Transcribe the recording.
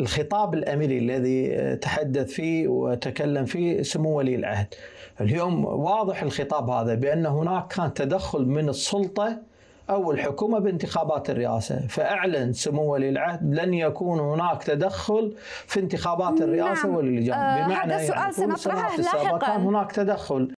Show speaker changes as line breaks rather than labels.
الخطاب الأميري الذي آه، تحدث فيه وتكلم فيه سمو ولي العهد. اليوم واضح الخطاب هذا بان هناك كان تدخل من السلطه او الحكومه بانتخابات الرئاسه، فاعلن سمو ولي العهد لن يكون هناك تدخل في انتخابات نعم، الرئاسه نعم. واللجان، آه، بمعنى هذا سؤال يعني سنطرحه لاحقا كان
هناك تدخل